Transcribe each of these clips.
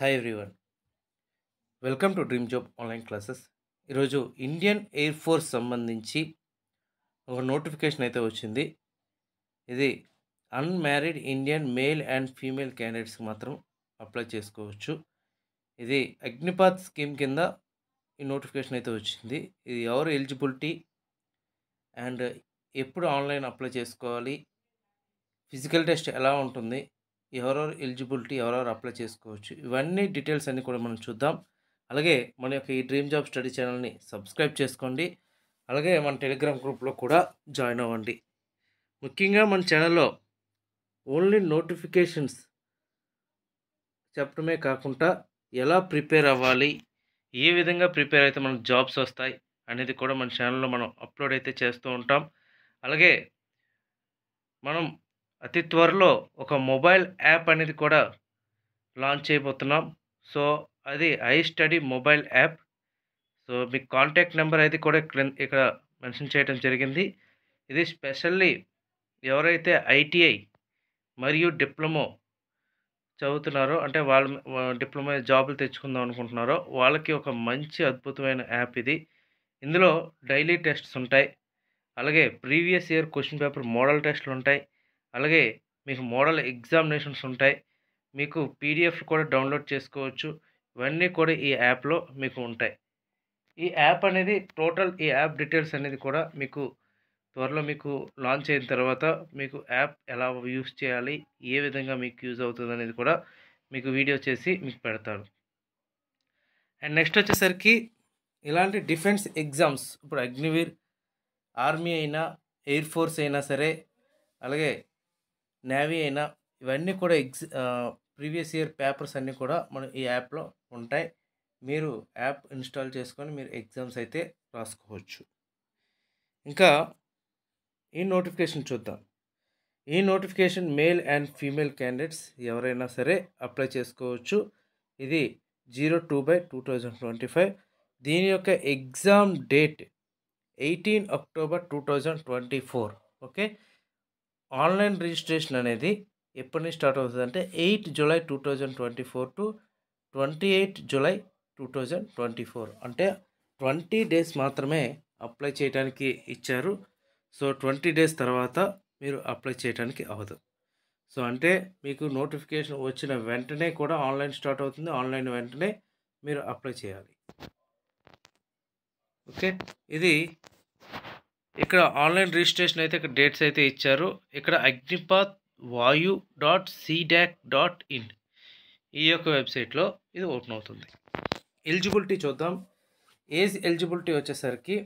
hi everyone welcome to dream job online classes ఈరోజు Indian air force సంబంధించి ఒక notification అయితే వచ్చింది ఇది unmarried Indian male and female క్యాండిడేట్స్కి మాత్రం అప్లై చేసుకోవచ్చు ఇది అగ్నిపాత్ స్కీమ్ కింద ఈ నోటిఫికేషన్ అయితే వచ్చింది ఇది ఎవరు ఎలిజిబిలిటీ అండ్ ఎప్పుడు ఆన్లైన్ అప్లై చేసుకోవాలి ఫిజికల్ టెస్ట్ ఎలా ఉంటుంది ఎవరెవరు ఎలిజిబిలిటీ ఎవరెవరు అప్లై చేసుకోవచ్చు ఇవన్నీ డీటెయిల్స్ అన్నీ కూడా మనం చూద్దాం అలాగే మన యొక్క ఈ డ్రీమ్ జాబ్ స్టడీ ఛానల్ని సబ్స్క్రైబ్ చేసుకోండి అలాగే మన టెలిగ్రామ్ గ్రూప్లో కూడా జాయిన్ అవ్వండి ముఖ్యంగా మన ఛానల్లో ఓన్లీ నోటిఫికేషన్స్ చెప్పడమే కాకుండా ఎలా ప్రిపేర్ అవ్వాలి ఏ విధంగా ప్రిపేర్ అయితే మనకు జాబ్స్ వస్తాయి అనేది కూడా మన ఛానల్లో మనం అప్లోడ్ అయితే చేస్తూ ఉంటాం అలాగే మనం అతి త్వరలో ఒక మొబైల్ యాప్ అనేది కూడా లాంచ్ చేయబోతున్నాం సో అది I study mobile app so మీ కాంటాక్ట్ నెంబర్ అయితే కూడా ఇక్కడ మెన్షన్ చేయడం జరిగింది ఇది స్పెషల్లీ ఎవరైతే ఐటీఐ మరియు డిప్లొమో చదువుతున్నారో అంటే వాళ్ళ డిప్లొమా జాబులు తెచ్చుకుందాం అనుకుంటున్నారో వాళ్ళకి ఒక మంచి అద్భుతమైన యాప్ ఇది ఇందులో డైలీ టెస్ట్స్ ఉంటాయి అలాగే previous year question paper model టెస్ట్లు ఉంటాయి అలాగే మీకు మోడల్ ఎగ్జామినేషన్స్ ఉంటాయి మీకు పీడిఎఫ్ కూడా డౌన్లోడ్ చేసుకోవచ్చు ఇవన్నీ కూడా ఈ యాప్లో మీకు ఉంటాయి ఈ యాప్ అనేది టోటల్ ఈ యాప్ డీటెయిల్స్ అనేది కూడా మీకు త్వరలో మీకు లాంచ్ అయిన తర్వాత మీకు యాప్ ఎలా యూస్ చేయాలి ఏ విధంగా మీకు యూజ్ అవుతుంది అనేది కూడా మీకు వీడియో చేసి మీకు పెడతారు అండ్ నెక్స్ట్ వచ్చేసరికి ఇలాంటి డిఫెన్స్ ఎగ్జామ్స్ ఇప్పుడు అగ్నివీర్ ఆర్మీ అయినా ఎయిర్ ఫోర్స్ అయినా సరే అలాగే నావీ అయినా ఇవన్నీ కూడా ఎగ్జి ప్రీవియస్ ఇయర్ పేపర్స్ అన్నీ కూడా మనం ఈ యాప్లో ఉంటాయి మీరు యాప్ ఇన్స్టాల్ చేసుకొని మీరు ఎగ్జామ్స్ అయితే రాసుకోవచ్చు ఇంకా ఈ నోటిఫికేషన్ చూద్దాం ఈ notification male and female candidates ఎవరైనా సరే అప్లై చేసుకోవచ్చు ఇది zero two by two thousand twenty five దీని యొక్క exam date eighteen October two thousand twenty four okay online registration అనేది ఎప్పటి నుంచి స్టార్ట్ అవుతుంది అంటే eight July two thousand twenty four to twenty eight July two thousand twenty four అంటే twenty days మాత్రమే apply చేయడానికి ఇచ్చారు సో ట్వంటీ డేస్ తర్వాత మీరు అప్లై చేయడానికి అవ్వదు సో అంటే మీకు నోటిఫికేషన్ వచ్చిన వెంటనే కూడా ఆన్లైన్ స్టార్ట్ అవుతుంది ఆన్లైన్ వెంటనే మీరు అప్లై చేయాలి ఓకే ఇది ఇక్కడ ఆన్లైన్ రిజిస్ట్రేషన్ అయితే ఇక్కడ డేట్స్ అయితే ఇచ్చారు ఇక్కడ అగ్నిపాత్ వాయు డాట్ సీడాక్ డాట్ ఇన్ ఈ యొక్క వెబ్సైట్లో ఇది ఓపెన్ అవుతుంది ఎలిజిబిలిటీ చూద్దాం ఏజ్ ఎలిజిబిలిటీ వచ్చేసరికి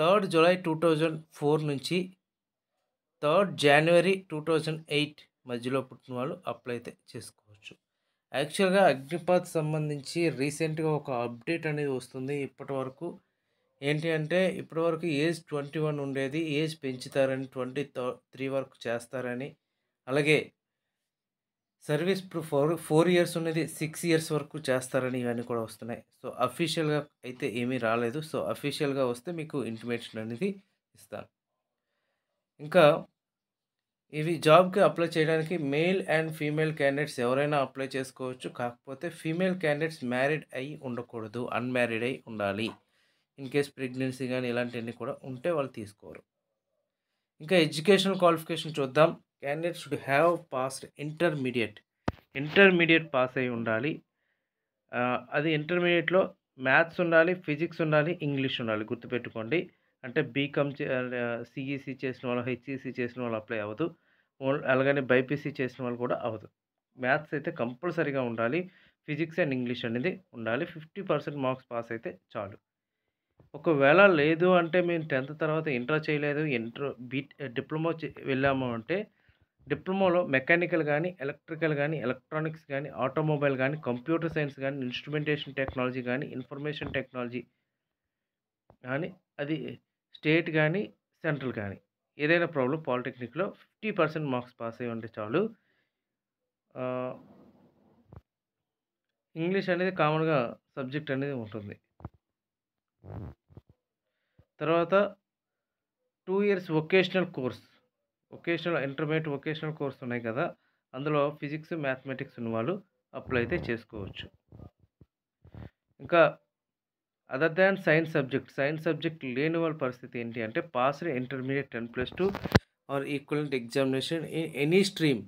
third July two thousand four నుంచి third January two thousand eight మధ్యలో పుట్టిన వాళ్ళు అప్లై అయితే చేసుకోవచ్చు యాక్చువల్గా అగ్నిపాత్ సంబంధించి రీసెంట్గా ఒక అప్డేట్ అనేది వస్తుంది ఇప్పటి వరకు ఏంటి అంటే ఇప్పటివరకు ఏజ్ ట్వంటీ వన్ ఉండేది ఏజ్ పెంచుతారని ట్వంటీ త్రీ వరకు చేస్తారని అలాగే సర్వీస్ ఫోర్ ఫోర్ ఇయర్స్ ఉన్నది సిక్స్ ఇయర్స్ వరకు చేస్తారని ఇవన్నీ కూడా వస్తున్నాయి సో అఫీషియల్గా అయితే ఏమీ రాలేదు సో అఫీషియల్గా వస్తే మీకు ఇంటిమేషన్ అనేది ఇస్తాను ఇంకా ఇవి జాబ్కి అప్లై చేయడానికి మేల్ అండ్ ఫీమేల్ క్యాండిడేట్స్ ఎవరైనా అప్లై చేసుకోవచ్చు కాకపోతే ఫీమేల్ క్యాండిడేట్స్ మ్యారీడ్ అయి ఉండకూడదు అన్మ్యారీడ్ అయి ఉండాలి ఇన్ కేస్ ప్రెగ్నెన్సీ కానీ ఇలాంటివన్నీ కూడా ఉంటే వాళ్ళు తీసుకోరు ఇంకా ఎడ్యుకేషనల్ క్వాలిఫికేషన్ చూద్దాం candidate should have passed intermediate intermediate pass అయి ఉండాలి అది ఇంటర్మీడియట్లో మ్యాథ్స్ ఉండాలి ఫిజిక్స్ ఉండాలి ఇంగ్లీష్ ఉండాలి గుర్తుపెట్టుకోండి అంటే బీకామ్ సిఈసి e చేసిన వాళ్ళు హెచ్ఈసి e చేసిన వాళ్ళు అప్లై అవ్వదు అలాగనే బైపీసీ చేసిన వాళ్ళు కూడా అవ్వదు మ్యాథ్స్ అయితే కంపల్సరీగా ఉండాలి ఫిజిక్స్ అండ్ ఇంగ్లీష్ అనేది ఉండాలి ఫిఫ్టీ పర్సెంట్ మార్క్స్ పాస్ అయితే చాలు ఒకవేళ లేదు అంటే మేము టెన్త్ తర్వాత ఇంటర్ చేయలేదు ఇంటర్ బీట్ డిప్లొమా వెళ్ళాము అంటే డిప్లొమాలో మెకానికల్ కానీ ఎలక్ట్రికల్ కానీ ఎలక్ట్రానిక్స్ కానీ ఆటోమొబైల్ కానీ కంప్యూటర్ సైన్స్ కానీ ఇన్స్ట్రుమెంటేషన్ టెక్నాలజీ కానీ ఇన్ఫర్మేషన్ టెక్నాలజీ కానీ అది స్టేట్ కానీ సెంట్రల్ కానీ ఏదైనా ప్రాబ్లం పాలిటెక్నిక్లో ఫిఫ్టీ పర్సెంట్ మార్క్స్ పాస్ అయ్యి ఉంటే చాలు ఇంగ్లీష్ అనేది కామన్గా సబ్జెక్ట్ అనేది ఉంటుంది తర్వాత two years vocational course vocational intermediate vocational course ఉన్నాయి కదా అందులో ఫిజిక్స్ మ్యాథమెటిక్స్ ఉన్న వాళ్ళు అప్లై అయితే చేసుకోవచ్చు ఇంకా other than science subject science subject లేని వాళ్ళ పరిస్థితి ఏంటి అంటే pass intermediate ten plus two or equivalent examination in any stream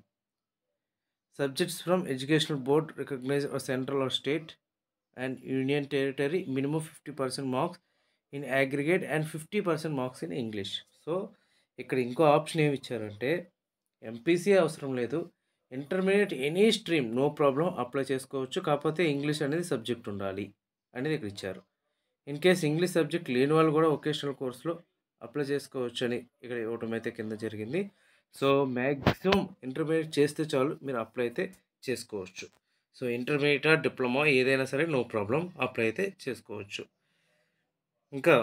subjects from educational board recognise central or state and union territory Union fifty percent marks in aggregate and fifty percent marks in English so ఇక్కడ ఇంకో option ఏమి ఇచ్చారంటే MPC అవసరం లేదు intermediate any stream no problem apply చేసుకోవచ్చు కాకపోతే English అనేది subject ఉండాలి అనేది ఇక్కడ ఇచ్చారు ఇన్ కేస్ ఇంగ్లీష్ సబ్జెక్ట్ లేని వాళ్ళు కూడా ఒకేషనల్ కోర్సులో అప్లై చేసుకోవచ్చు అని ఇక్కడ ఇవ్వటం అయితే కింద జరిగింది సో మ్యాక్సిమం ఇంటర్మీడియట్ చేస్తే చాలు మీరు అప్లై అయితే చేసుకోవచ్చు సో ఇంటర్మీడియట్ డిప్లొమా ఏదైనా సరే నో ప్రాబ్లం అప్లై అయితే చేసుకోవచ్చు ఇంకా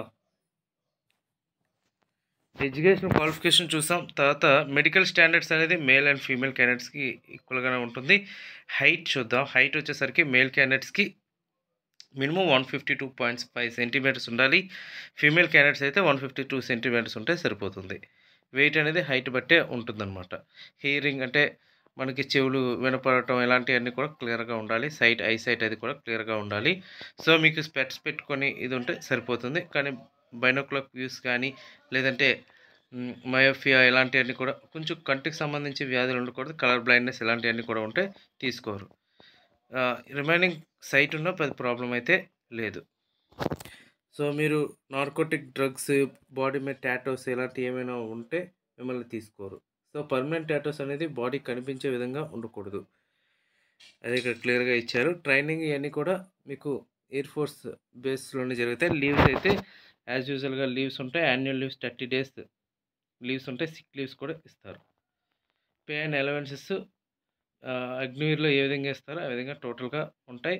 ఎడ్యుకేషన్ క్వాలిఫికేషన్ చూసాం తర్వాత మెడికల్ స్టాండర్డ్స్ అనేది మేల్ అండ్ ఫీమేల్ క్యాండిడేట్స్కి ఈక్వల్గానే ఉంటుంది హైట్ చూద్దాం హైట్ వచ్చేసరికి మేల్ క్యాండిడేట్స్కి minimum one fifty two points five centimetres ఉండాలి ఫీమేల్ క్యాండిడేట్స్ అయితే వన్ ఫిఫ్టీ టూ సెంటీమీటర్స్ ఉంటే సరిపోతుంది వెయిట్ అనేది హైట్ బట్టే ఉంటుందన్నమాట హియరింగ్ అంటే మనకి చెవులు వినపడటం ఇలాంటివన్నీ కూడా క్లియర్గా ఉండాలి సైట్ ఐ సైట్ అది కూడా క్లియర్గా ఉండాలి సో మీకు స్పెట్స్ పెట్టుకొని ఇది ఉంటే సరిపోతుంది కానీ బైనోక్లాక్ వ్యూస్ కానీ లేదంటే మయోఫియా ఇలాంటివన్నీ కూడా కొంచెం కంటికి సంబంధించి వ్యాధులు ఉండకూడదు కలర్ బ్లైండ్నెస్ ఇలాంటివన్నీ కూడా ఉంటే తీసుకోరు రిమైనింగ్ సైట్ ఉన్న పెద్ద ప్రాబ్లం అయితే లేదు సో మీరు నార్కోటిక్ డ్రగ్స్ బాడీ మీద ట్యాటోస్ ఇలాంటివి ఏమైనా ఉంటే మిమ్మల్ని తీసుకోరు సో పర్మనెంట్ టాటోస్ అనేది బాడీ కనిపించే విధంగా ఉండకూడదు అదే ఇక్కడ క్లియర్గా ఇచ్చారు ట్రైనింగ్ ఇవన్నీ కూడా మీకు ఎయిర్ ఫోర్స్ బేస్లోనే జరుగుతాయి లీవ్స్ అయితే యాజ్ యూజువల్గా లీవ్స్ ఉంటాయి annual leaves thirty days leaves ఉంటాయి సిక్ లీవ్స్ కూడా ఇస్తారు పే అండ్ అలవెన్సెస్ అగ్నివీర్లో ఏ విధంగా ఇస్తారో ఆ విధంగా టోటల్గా ఉంటాయి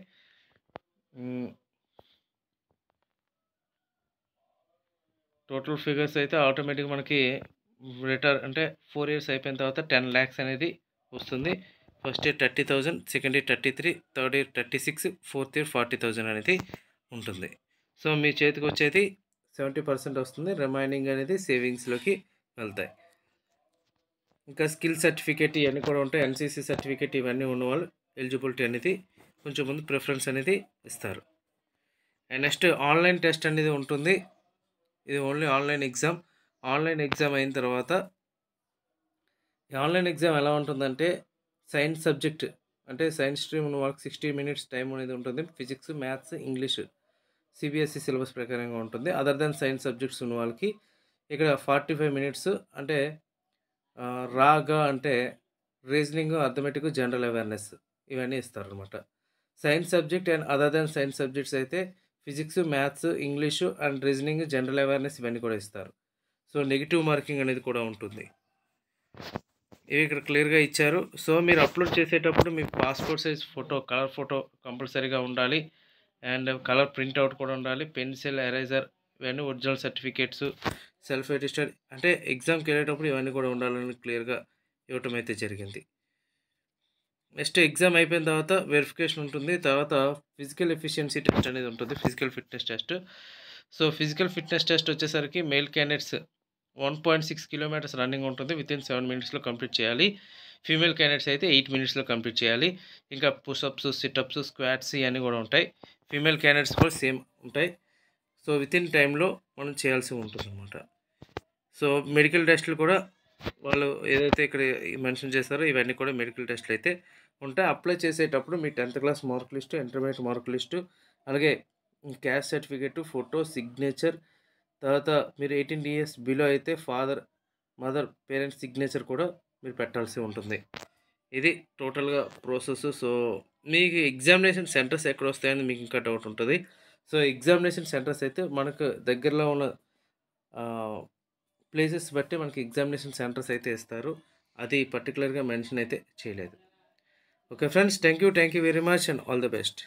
టోటల్ ఫిగర్స్ అయితే ఆటోమేటిక్ మనకి రిటర్ అంటే ఫోర్ ఇయర్స్ అయిపోయిన తర్వాత టెన్ ల్యాక్స్ అనేది వస్తుంది first year thirty thousand second year thirty three third year thirty six fourth year forty thousand అనేది ఉంటుంది సో మీ చేతికి వచ్చేది సెవెంటీ పర్సెంట్ వస్తుంది రిమైనింగ్ అనేది సేవింగ్స్లోకి వెళ్తాయి ఇంకా స్కిల్ సర్టిఫికేట్ ఇవన్నీ కూడా ఉంటాయి ఎన్సీసీ సర్టిఫికేట్ ఇవన్నీ ఉన్నవాళ్ళు ఎలిజిబిలిటీ అనేది కొంచెం ముందు ప్రిఫరెన్స్ అనేది ఇస్తారు అండ్ నెక్స్ట్ ఆన్లైన్ టెస్ట్ అనేది ఉంటుంది ఇది only online exam online exam అయిన తర్వాత ఆన్లైన్ ఎగ్జామ్ ఎలా ఉంటుందంటే సైన్స్ సబ్జెక్ట్ అంటే సైన్స్ స్ట్రీమ్ వాళ్ళకి సిక్స్టీ మినిట్స్ టైం అనేది ఉంటుంది physics maths English CBSE syllabus ప్రకారంగా ఉంటుంది అదర్ దెన్ సైన్స్ సబ్జెక్ట్స్ ఉన్న వాళ్ళకి ఇక్కడ ఫార్టీ ఫైవ్ మినిట్స్ అంటే రాగా అంటే రీజనింగ్ అథమెటిక్ జనరల్ అవేర్నెస్ ఇవన్నీ ఇస్తారనమాట science subject and other then science subjects అయితే physics maths English and reasoning general awareness ఇవన్నీ కూడా ఇస్తారు సో నెగిటివ్ మార్కింగ్ అనేది కూడా ఉంటుంది ఇవి ఇక్కడ క్లియర్గా ఇచ్చారు సో మీరు అప్లోడ్ చేసేటప్పుడు మీ passport size photo colour photo కంపల్సరీగా ఉండాలి అండ్ కలర్ ప్రింట్అవుట్ కూడా ఉండాలి పెన్సిల్ ఎరేజర్ ఇవన్నీ ఒరిజినల్ సర్టిఫికేట్స్ సెల్ఫ్ రిజిస్టర్ అంటే ఎగ్జామ్కి వెళ్ళేటప్పుడు ఇవన్నీ కూడా ఉండాలని క్లియర్గా ఇవ్వటం అయితే జరిగింది నెక్స్ట్ ఎగ్జామ్ అయిపోయిన తర్వాత వెరిఫికేషన్ ఉంటుంది తర్వాత ఫిజికల్ ఎఫిషియన్సీ టెస్ట్ అనేది ఉంటుంది physical fitness test so physical fitness test వచ్చేసరికి male candidates one point six kilometres running ఉంటుంది విత్ ఇన్ సెవెన్ మినిట్స్లో కంప్లీట్ చేయాలి ఫీమేల్ క్యాండిడేట్స్ అయితే ఎయిట్ మినిట్స్లో కంప్లీట్ చేయాలి ఇంకా పుషప్స్ సిటప్స్ స్క్వాట్స్ ఇవన్నీ కూడా ఉంటాయి ఫీమేల్ క్యాండిడేట్స్ కూడా సేమ్ ఉంటాయి సో విత్ ఇన్ టైంలో మనం చేయాల్సి ఉంటుంది అనమాట సో మెడికల్ టెస్ట్లు కూడా వాళ్ళు ఏదైతే ఇక్కడ మెన్షన్ చేస్తారో ఇవన్నీ కూడా మెడికల్ టెస్ట్లు అయితే ఉంటాయి అప్లై చేసేటప్పుడు మీ tenth class mark list intermediate mark list అలాగే క్యాస్ట్ సర్టిఫికేట్ ఫోటో సిగ్నేచర్ తర్వాత మీరు ఎయిటీన్ ఇయర్స్ బిలో అయితే ఫాదర్ మదర్ పేరెంట్స్ సిగ్నేచర్ కూడా మీరు పెట్టాల్సి ఉంటుంది ఇది టోటల్గా ప్రాసెస్ సో మీకు ఎగ్జామినేషన్ సెంటర్స్ ఎక్కడ వస్తాయని మీకు ఇంకా డౌట్ ఉంటుంది సో ఎగ్జామినేషన్ సెంటర్స్ అయితే మనకు దగ్గరలో ఉన్న ప్లేసెస్ బట్టి మనకి ఎగ్జామినేషన్ సెంటర్స్ అయితే ఇస్తారు అది పర్టికులర్గా మెన్షన్ అయితే చేయలేదు okay friends thank you thank you very much and all the best